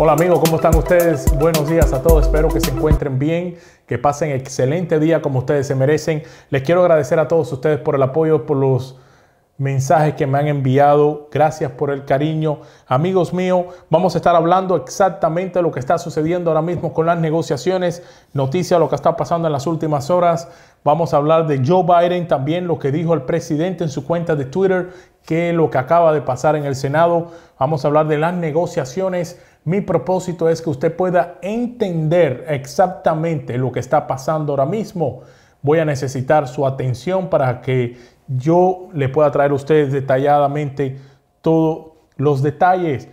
Hola amigos, ¿cómo están ustedes? Buenos días a todos, espero que se encuentren bien, que pasen excelente día como ustedes se merecen. Les quiero agradecer a todos ustedes por el apoyo, por los mensajes que me han enviado. Gracias por el cariño. Amigos míos, vamos a estar hablando exactamente de lo que está sucediendo ahora mismo con las negociaciones, noticias, lo que está pasando en las últimas horas. Vamos a hablar de Joe Biden, también lo que dijo el presidente en su cuenta de Twitter, que lo que acaba de pasar en el Senado. Vamos a hablar de las negociaciones. Mi propósito es que usted pueda entender exactamente lo que está pasando ahora mismo voy a necesitar su atención para que yo le pueda traer a ustedes detalladamente todos los detalles.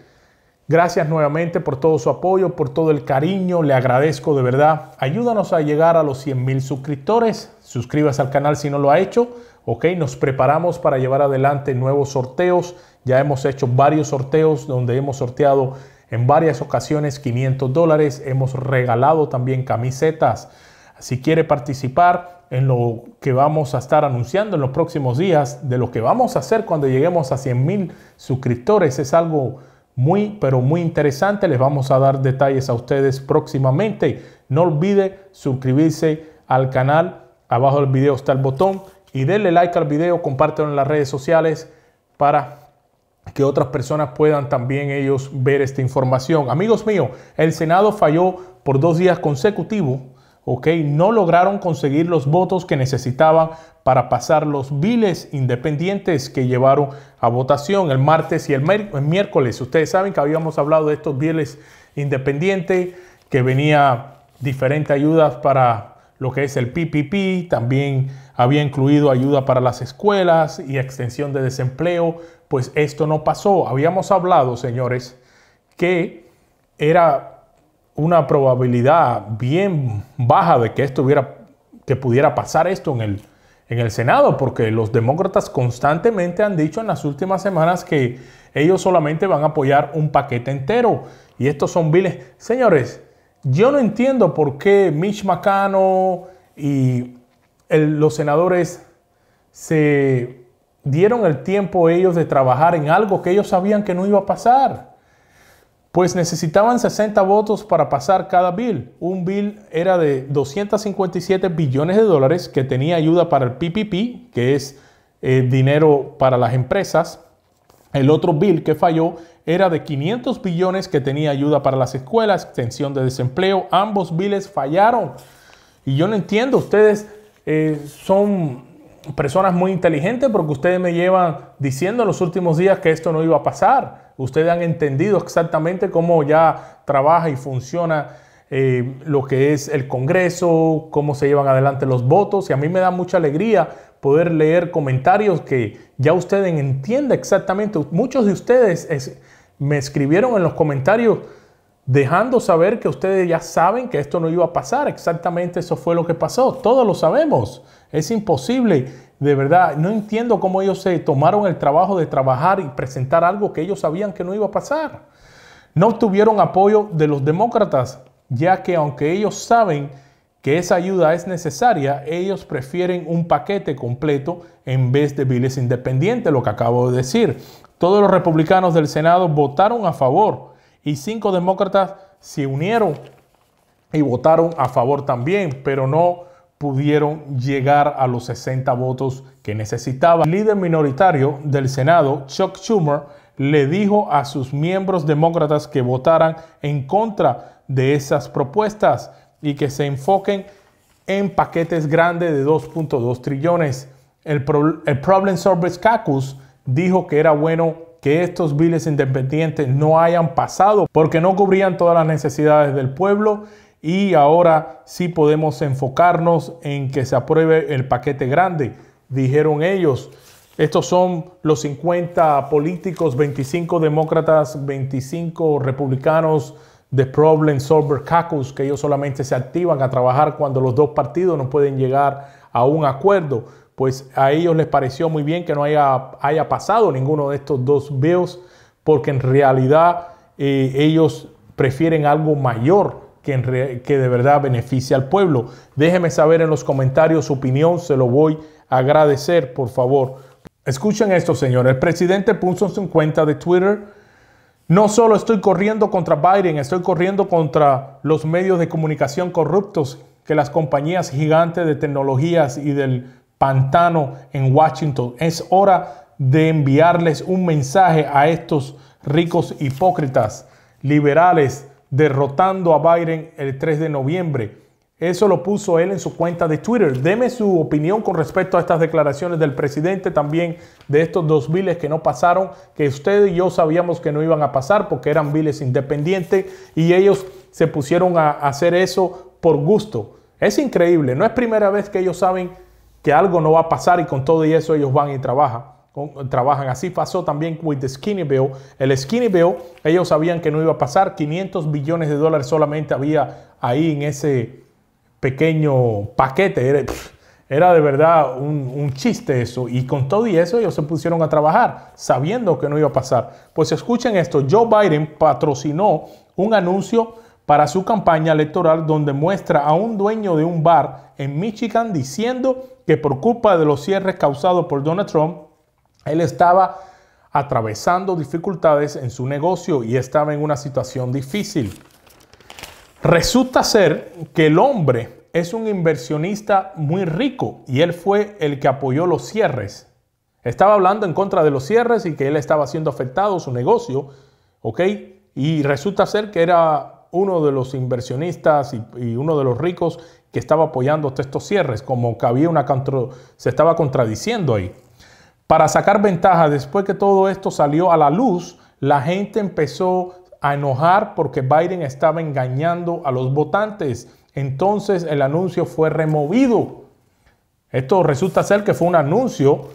Gracias nuevamente por todo su apoyo, por todo el cariño, le agradezco de verdad. Ayúdanos a llegar a los 100 mil suscriptores, suscríbase al canal si no lo ha hecho, ok, nos preparamos para llevar adelante nuevos sorteos, ya hemos hecho varios sorteos donde hemos sorteado en varias ocasiones 500 dólares, hemos regalado también camisetas. Si quiere participar, en lo que vamos a estar anunciando en los próximos días, de lo que vamos a hacer cuando lleguemos a 100 mil suscriptores. Es algo muy, pero muy interesante. Les vamos a dar detalles a ustedes próximamente. No olvide suscribirse al canal. Abajo del video está el botón y denle like al video, compártelo en las redes sociales para que otras personas puedan también ellos ver esta información. Amigos míos, el Senado falló por dos días consecutivos ¿ok? No lograron conseguir los votos que necesitaban para pasar los biles independientes que llevaron a votación el martes y el, miércoles. Ustedes saben que habíamos hablado de estos biles independientes, que venía diferente ayudas para lo que es el PPP, también había incluido ayuda para las escuelas y extensión de desempleo, pues esto no pasó. Habíamos hablado, señores, que era una probabilidad bien baja de que esto hubiera, que pudiera pasar esto en el, en el Senado, porque los demócratas constantemente han dicho en las últimas semanas que ellos solamente van a apoyar un paquete entero. Y estos son viles. Señores, yo no entiendo por qué Mitch McConnell y los senadores se dieron el tiempo ellos de trabajar en algo que ellos sabían que no iba a pasar pues necesitaban 60 votos para pasar cada bill. Un bill era de 257 billones de dólares que tenía ayuda para el PPP, que es eh, dinero para las empresas. El otro bill que falló era de 500 billones que tenía ayuda para las escuelas, extensión de desempleo. Ambos bills fallaron. Y yo no entiendo, ustedes eh, son personas muy inteligentes porque ustedes me llevan diciendo en los últimos días que esto no iba a pasar ustedes han entendido exactamente cómo ya trabaja y funciona eh, lo que es el Congreso, cómo se llevan adelante los votos. Y a mí me da mucha alegría poder leer comentarios que ya ustedes entienden exactamente. Muchos de ustedes me escribieron en los comentarios dejando saber que ustedes ya saben que esto no iba a pasar. Exactamente eso fue lo que pasó. Todos lo sabemos. Es imposible de verdad, no entiendo cómo ellos se tomaron el trabajo de trabajar y presentar algo que ellos sabían que no iba a pasar. No obtuvieron apoyo de los demócratas, ya que aunque ellos saben que esa ayuda es necesaria, ellos prefieren un paquete completo en vez de biles independientes, lo que acabo de decir. Todos los republicanos del Senado votaron a favor y cinco demócratas se unieron y votaron a favor también, pero no pudieron llegar a los 60 votos que necesitaban. El líder minoritario del Senado, Chuck Schumer, le dijo a sus miembros demócratas que votaran en contra de esas propuestas y que se enfoquen en paquetes grandes de 2.2 trillones. El, Problem Service Caucus dijo que era bueno que estos biles independientes no hayan pasado porque no cubrían todas las necesidades del pueblo y ahora sí podemos enfocarnos en que se apruebe el paquete grande, dijeron ellos. Estos son los 50 políticos, 25 demócratas, 25 republicanos de Problem Solver Caucus, que ellos solamente se activan a trabajar cuando los dos partidos no pueden llegar a un acuerdo. Pues a ellos les pareció muy bien que no haya, haya pasado ninguno de estos dos bills, porque en realidad eh, ellos prefieren algo mayor que, de verdad beneficia al pueblo. Déjeme saber en los comentarios su opinión, se lo voy a agradecer, por favor. Escuchen esto, señores. El presidente puso en su cuenta de Twitter, no solo estoy corriendo contra Biden, estoy corriendo contra los medios de comunicación corruptos que las compañías gigantes de tecnologías y del pantano en Washington. Es hora de enviarles un mensaje a estos ricos hipócritas, liberales, derrotando a Biden el 3 de noviembre. Eso lo puso él en su cuenta de Twitter. Deme su opinión con respecto a estas declaraciones del presidente, también de estos dos viles que no pasaron, que usted y yo sabíamos que no iban a pasar porque eran viles independientes y ellos se pusieron a hacer eso por gusto. Es increíble, no es primera vez que ellos saben que algo no va a pasar y con todo y eso ellos van y trabajan trabajan así. Pasó también con el skinny bill. El skinny bill, ellos sabían que no iba a pasar. 500 billones de dólares solamente había ahí en ese pequeño paquete. Era, de verdad un, un, chiste eso. Y con todo y eso ellos se pusieron a trabajar sabiendo que no iba a pasar. Pues escuchen esto, Joe Biden patrocinó un anuncio para su campaña electoral donde muestra a un dueño de un bar en Michigan diciendo que por culpa de los cierres causados por Donald Trump, él estaba atravesando dificultades en su negocio y estaba en una situación difícil. Resulta ser que el hombre es un inversionista muy rico y él fue el que apoyó los cierres. Estaba hablando en contra de los cierres y que él estaba siendo afectado su negocio, ¿ok? Y resulta ser que era uno de los inversionistas y, uno de los ricos que estaba apoyando estos cierres, como que había una se estaba contradiciendo ahí. Para sacar ventaja, después que todo esto salió a la luz, la gente empezó a enojar porque Biden estaba engañando a los votantes. Entonces el anuncio fue removido. Esto resulta ser que fue un anuncio,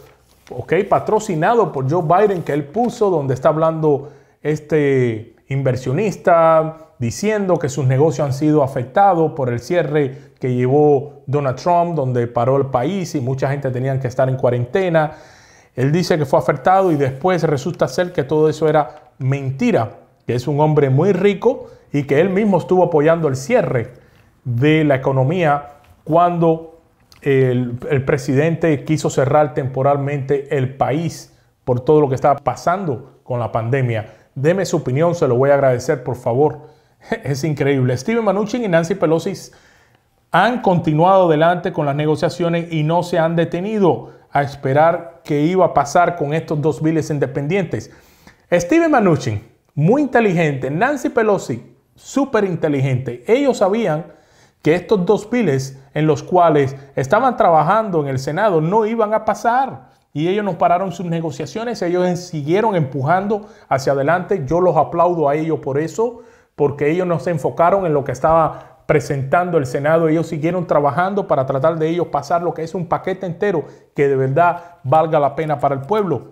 patrocinado por Joe Biden que él puso donde está hablando este inversionista diciendo que sus negocios han sido afectados por el cierre que llevó Donald Trump, donde paró el país y mucha gente tenían que estar en cuarentena. Él dice que fue afectado y después resulta ser que todo eso era mentira, que es un hombre muy rico y que él mismo estuvo apoyando el cierre de la economía cuando el, presidente quiso cerrar temporalmente el país por todo lo que estaba pasando con la pandemia. Deme su opinión, se lo voy a agradecer, por favor. Es increíble. Steven Mnuchin y Nancy Pelosi han continuado adelante con las negociaciones y no se han detenido a esperar qué iba a pasar con estos dos viles independientes. Steven Mnuchin, muy inteligente, Nancy Pelosi, súper inteligente. Ellos sabían que estos dos viles en los cuales estaban trabajando en el Senado no iban a pasar. Y ellos no pararon sus negociaciones, ellos siguieron empujando hacia adelante. Yo los aplaudo a ellos por eso, porque ellos no se enfocaron en lo que estaba presentando el Senado, ellos siguieron trabajando para tratar de ellos pasar lo que es un paquete entero que de verdad valga la pena para el pueblo.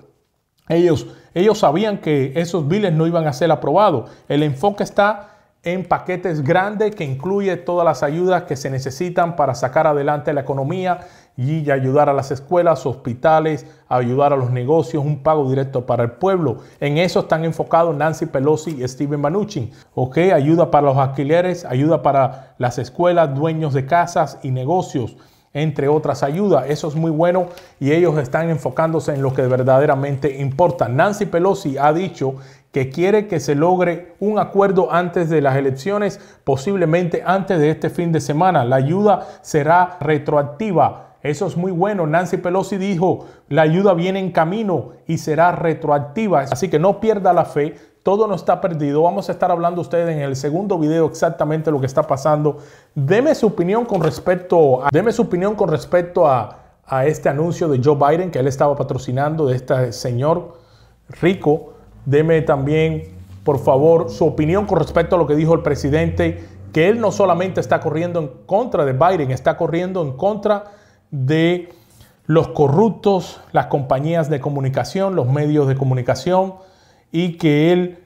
Ellos, ellos sabían que esos biles no iban a ser aprobados. El enfoque está en paquetes grandes que incluye todas las ayudas que se necesitan para sacar adelante la economía y ayudar a las escuelas, hospitales, ayudar a los negocios, un pago directo para el pueblo. En eso están enfocados Nancy Pelosi y Steven Mnuchin. Ok, ayuda para los alquileres, ayuda para las escuelas, dueños de casas y negocios entre otras ayudas. Eso es muy bueno y ellos están enfocándose en lo que verdaderamente importa. Nancy Pelosi ha dicho que quiere que se logre un acuerdo antes de las elecciones, posiblemente antes de este fin de semana. La ayuda será retroactiva. Eso es muy bueno. Nancy Pelosi dijo, la ayuda viene en camino y será retroactiva. Así que no pierda la fe, todo no está perdido. Vamos a estar hablando ustedes en el segundo video exactamente lo que está pasando. Deme su opinión con respecto a, su opinión con respecto a, a este anuncio de Joe Biden que él estaba patrocinando de este señor rico Deme también, por favor, su opinión con respecto a lo que dijo el presidente, que él no solamente está corriendo en contra de Biden, está corriendo en contra de los corruptos, las compañías de comunicación, los medios de comunicación, y que él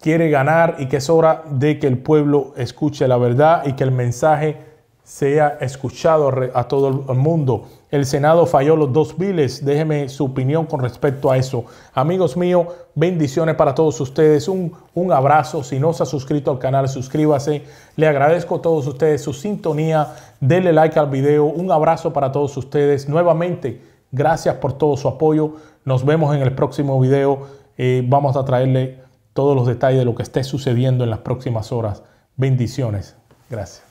quiere ganar y que es hora de que el pueblo escuche la verdad y que el mensaje sea escuchado a todo el mundo el Senado falló los dos biles. Déjeme su opinión con respecto a eso. Amigos míos, bendiciones para todos ustedes. Un, abrazo. Si no se ha suscrito al canal, suscríbase. Le agradezco a todos ustedes su sintonía. Denle like al video. Un abrazo para todos ustedes. Nuevamente, gracias por todo su apoyo. Nos vemos en el próximo video. Eh, vamos a traerle todos los detalles de lo que esté sucediendo en las próximas horas. Bendiciones. Gracias.